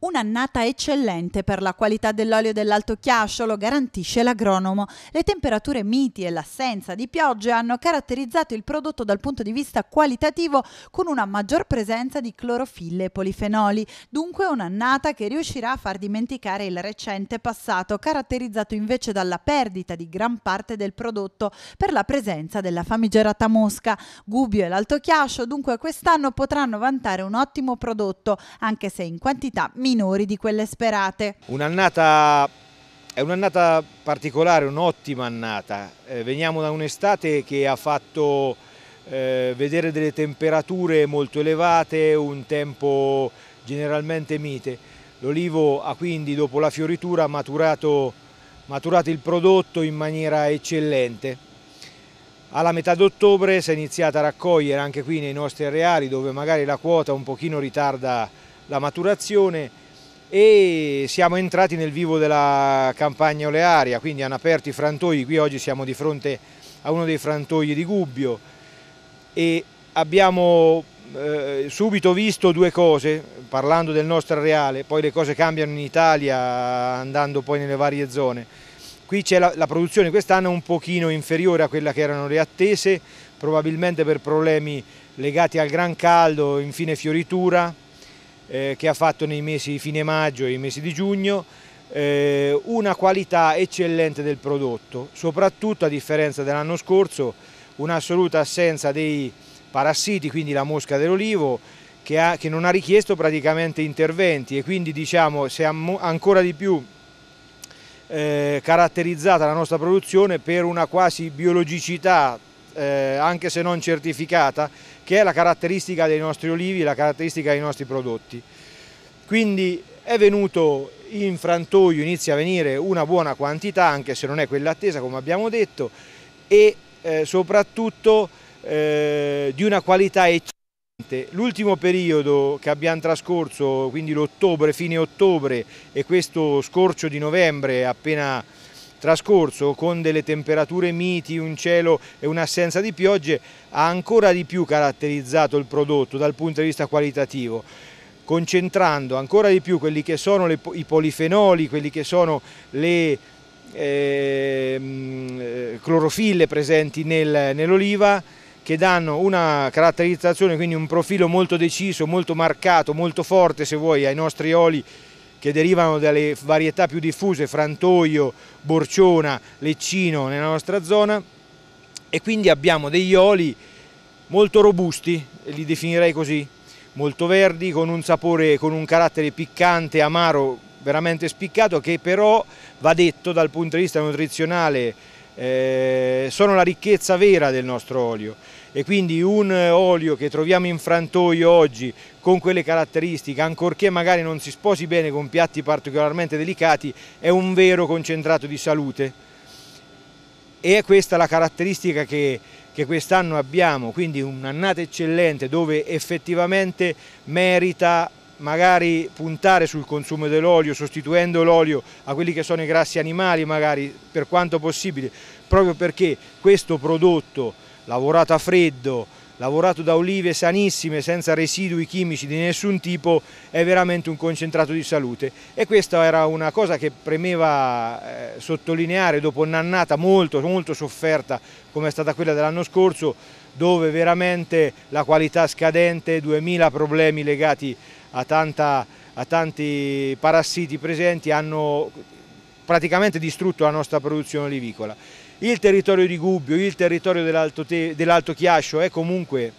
Un'annata eccellente per la qualità dell'olio dell'alto Chiascio, lo garantisce l'agronomo. Le temperature miti e l'assenza di piogge hanno caratterizzato il prodotto dal punto di vista qualitativo con una maggior presenza di clorofille e polifenoli, dunque un'annata che riuscirà a far dimenticare il recente passato caratterizzato invece dalla perdita di gran parte del prodotto per la presenza della famigerata mosca. Gubbio e l'alto chiascio dunque quest'anno potranno vantare un ottimo prodotto, anche se in quantità minore minori di quelle sperate. Un'annata è un'annata particolare, un'ottima annata. Eh, veniamo da un'estate che ha fatto eh, vedere delle temperature molto elevate, un tempo generalmente mite. L'olivo ha quindi dopo la fioritura maturato, maturato il prodotto in maniera eccellente. Alla metà d'ottobre si è iniziata a raccogliere anche qui nei nostri areali dove magari la quota un pochino ritarda la maturazione e siamo entrati nel vivo della campagna olearia, quindi hanno aperto i frantoi, qui oggi siamo di fronte a uno dei frantoi di Gubbio e abbiamo eh, subito visto due cose, parlando del nostro areale, poi le cose cambiano in Italia andando poi nelle varie zone. Qui c'è la, la produzione quest'anno un pochino inferiore a quella che erano le attese, probabilmente per problemi legati al gran caldo, infine fioritura, eh, che ha fatto nei mesi fine maggio e i mesi di giugno, eh, una qualità eccellente del prodotto, soprattutto a differenza dell'anno scorso un'assoluta assenza dei parassiti, quindi la mosca dell'olivo, che, che non ha richiesto praticamente interventi e quindi diciamo si è ancora di più eh, caratterizzata la nostra produzione per una quasi biologicità eh, anche se non certificata, che è la caratteristica dei nostri olivi, la caratteristica dei nostri prodotti. Quindi è venuto in frantoio, inizia a venire una buona quantità, anche se non è quella attesa come abbiamo detto, e eh, soprattutto eh, di una qualità eccellente. L'ultimo periodo che abbiamo trascorso, quindi l'ottobre, fine ottobre e questo scorcio di novembre appena trascorso con delle temperature miti, un cielo e un'assenza di piogge ha ancora di più caratterizzato il prodotto dal punto di vista qualitativo concentrando ancora di più quelli che sono le, i polifenoli, quelli che sono le ehm, eh, clorofille presenti nel, nell'oliva che danno una caratterizzazione, quindi un profilo molto deciso, molto marcato, molto forte se vuoi ai nostri oli che derivano dalle varietà più diffuse, frantoio, borciona, leccino nella nostra zona e quindi abbiamo degli oli molto robusti, li definirei così, molto verdi, con un sapore, con un carattere piccante, amaro, veramente spiccato che però va detto dal punto di vista nutrizionale eh, sono la ricchezza vera del nostro olio e quindi un olio che troviamo in frantoio oggi con quelle caratteristiche, ancorché magari non si sposi bene con piatti particolarmente delicati, è un vero concentrato di salute e è questa la caratteristica che, che quest'anno abbiamo, quindi un'annata eccellente dove effettivamente merita magari puntare sul consumo dell'olio, sostituendo l'olio a quelli che sono i grassi animali magari per quanto possibile, proprio perché questo prodotto lavorato a freddo, lavorato da olive sanissime, senza residui chimici di nessun tipo, è veramente un concentrato di salute. E questa era una cosa che premeva eh, sottolineare dopo un'annata molto, molto sofferta come è stata quella dell'anno scorso, dove veramente la qualità scadente, 2000 problemi legati a, tanta, a tanti parassiti presenti hanno praticamente distrutto la nostra produzione olivicola. Il territorio di Gubbio, il territorio dell'Alto dell Chiascio è comunque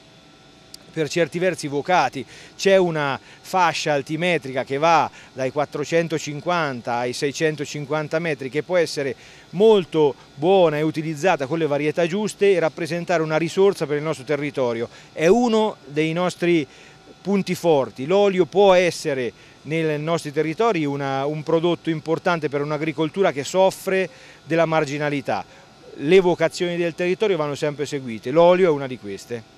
per certi versi vocati, c'è una fascia altimetrica che va dai 450 ai 650 metri che può essere molto buona e utilizzata con le varietà giuste e rappresentare una risorsa per il nostro territorio. È uno dei nostri punti forti, l'olio può essere nei nostri territori una, un prodotto importante per un'agricoltura che soffre della marginalità le vocazioni del territorio vanno sempre seguite, l'olio è una di queste.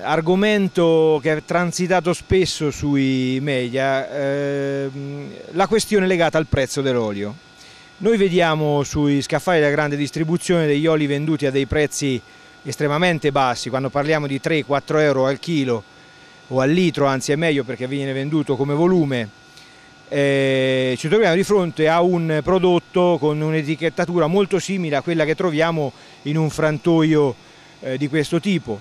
Argomento che è transitato spesso sui media, ehm, la questione legata al prezzo dell'olio. Noi vediamo sui scaffali della grande distribuzione degli oli venduti a dei prezzi estremamente bassi, quando parliamo di 3-4 euro al chilo o al litro, anzi è meglio perché viene venduto come volume, eh, ci troviamo di fronte a un prodotto con un'etichettatura molto simile a quella che troviamo in un frantoio eh, di questo tipo.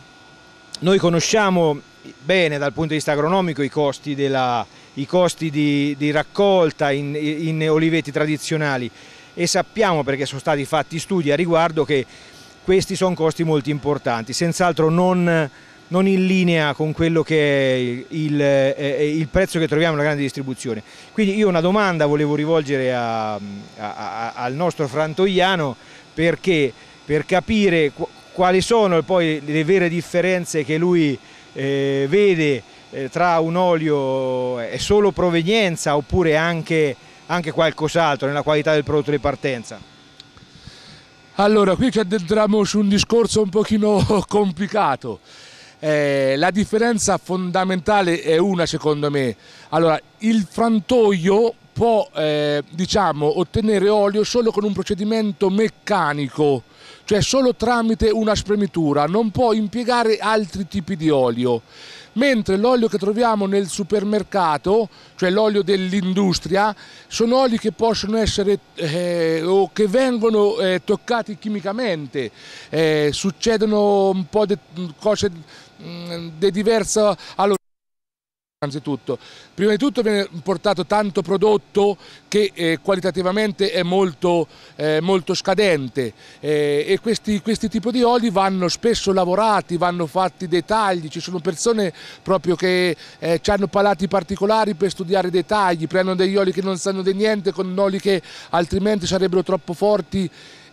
Noi conosciamo bene dal punto di vista agronomico i costi, della, i costi di, di, raccolta in, in oliveti tradizionali e sappiamo perché sono stati fatti studi a riguardo che questi sono costi molto importanti, senz'altro non non in linea con quello che è il, eh, eh, il prezzo che troviamo nella grande distribuzione. Quindi io una domanda volevo rivolgere a, a, a, al nostro Frantoiano perché per capire qu quali sono poi le vere differenze che lui eh, vede eh, tra un olio e eh, solo provenienza oppure anche, anche qualcos'altro nella qualità del prodotto di partenza. Allora, qui ci addentriamo su un discorso un pochino complicato. Eh, la differenza fondamentale è una secondo me. Allora, il frantoio può eh, diciamo, ottenere olio solo con un procedimento meccanico, cioè solo tramite una spremitura, non può impiegare altri tipi di olio mentre l'olio che troviamo nel supermercato, cioè l'olio dell'industria, sono oli che possono essere eh, o che vengono eh, toccati chimicamente, eh, succedono un po' mm, di cose di diversa... Allora, Innanzitutto, prima di tutto viene portato tanto prodotto che eh, qualitativamente è molto, eh, molto scadente eh, e questi, questi tipi di oli vanno spesso lavorati, vanno fatti dei tagli, ci sono persone proprio che eh, hanno palati particolari per studiare dei tagli, prendono degli oli che non sanno di niente con oli che altrimenti sarebbero troppo forti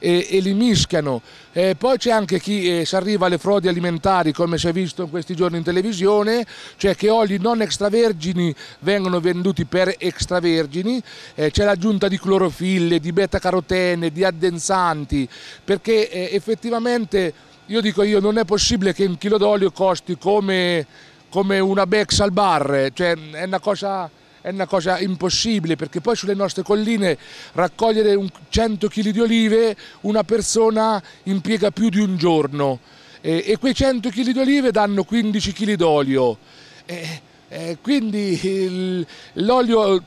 e, e li mischiano. Eh, poi c'è anche chi eh, si arriva alle frodi alimentari come si è visto in questi giorni in televisione, cioè che oli non extravergini vengono venduti per extravergini, eh, c'è l'aggiunta di clorofille, di beta carotene, di addensanti, perché eh, effettivamente io dico io non è possibile che un chilo d'olio costi come, come una Bex al bar, cioè è una cosa è una cosa impossibile perché poi sulle nostre colline raccogliere 100 kg di olive una persona impiega più di un giorno e, e quei 100 kg di olive danno 15 kg d'olio. quindi mm, l'olio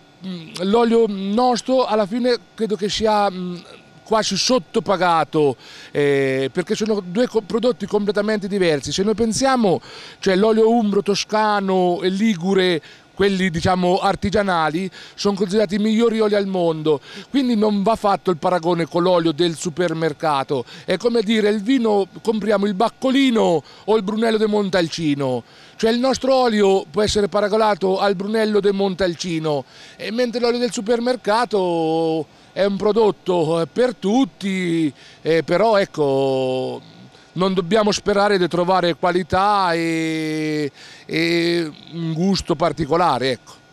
nostro alla fine credo che sia mm, quasi sottopagato eh, perché sono due co prodotti completamente diversi. Se noi pensiamo, cioè l'olio umbro, toscano e ligure quelli diciamo artigianali, sono considerati i migliori oli al mondo, quindi non va fatto il paragone con l'olio del supermercato, è come dire il vino, compriamo il baccolino o il Brunello de Montalcino, cioè il nostro olio può essere paragonato al Brunello de Montalcino, e mentre l'olio del supermercato è un prodotto eh, per tutti, eh, però ecco non dobbiamo sperare di trovare qualità e, e un gusto particolare. Ecco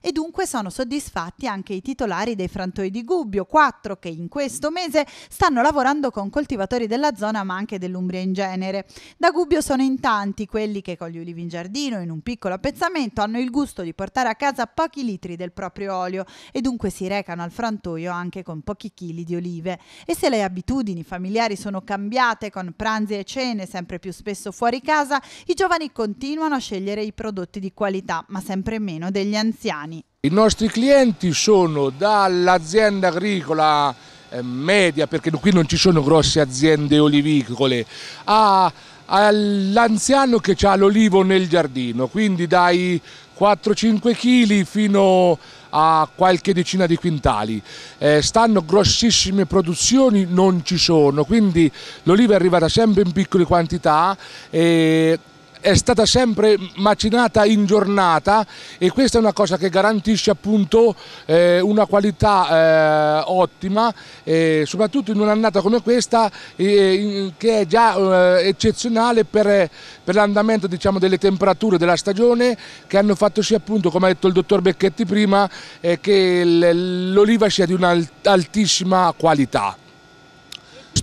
e dunque sono soddisfatti anche i titolari dei frantoi di Gubbio, quattro che in questo mese stanno lavorando con coltivatori della zona ma anche dell'Umbria in genere. Da Gubbio sono in tanti quelli che con gli ulivi in giardino, in un piccolo appezzamento, hanno il gusto di portare a casa pochi litri del proprio olio e dunque si recano al frantoio anche con pochi chili di olive. E se le abitudini familiari sono cambiate con pranzi e cene sempre più spesso fuori casa, i giovani continuano a scegliere i prodotti di qualità, ma sempre meno degli anziani. I nostri clienti sono dall'azienda agricola eh, media, perché qui non ci sono grosse aziende olivicole, all'anziano che ha l'olivo nel giardino, quindi dai 4-5 kg fino a qualche decina di quintali. Eh, stanno grossissime produzioni, non ci sono, quindi l'oliva arriva da sempre in piccole quantità e è stata sempre macinata in giornata e questa è una cosa che garantisce appunto eh, una qualità eh, ottima eh, soprattutto in un'annata come questa in, che è già eh, eccezionale per, per l'andamento diciamo, delle temperature della stagione che hanno fatto sì appunto come ha detto il dottor Becchetti prima eh, che l'oliva sia di un'altissima qualità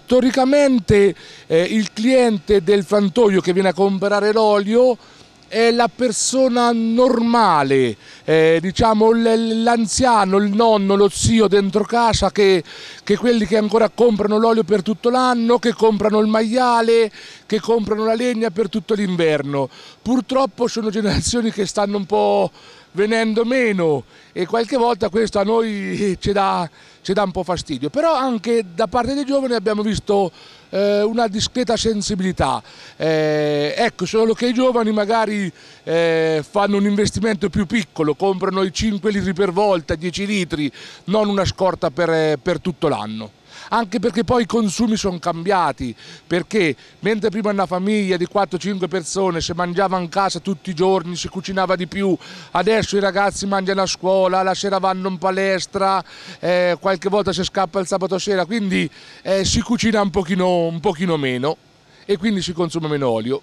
storicamente eh, il cliente del fantoio che viene a comprare l'olio è la persona normale, eh, diciamo l'anziano, il nonno, lo zio dentro casa, che, che quelli che ancora comprano l'olio per tutto l'anno, che comprano il maiale, che comprano la legna per tutto l'inverno. Purtroppo sono generazioni che stanno un po' venendo meno e qualche volta questo a noi ci dà, ci dà un po' fastidio, però anche da parte dei giovani abbiamo visto eh, una discreta sensibilità, eh, ecco solo che i giovani magari eh, fanno un investimento più piccolo, comprano i 5 litri per volta, 10 litri, non una scorta per, eh, per tutto l'anno anche perché poi i consumi sono cambiati, perché mentre prima una famiglia di 4-5 persone si mangiava in casa tutti i giorni, si cucinava di più, adesso i ragazzi mangiano a scuola, la sera vanno in palestra, eh, qualche volta si scappa il sabato sera, quindi eh, si cucina un pochino, un pochino meno e quindi si consuma meno olio.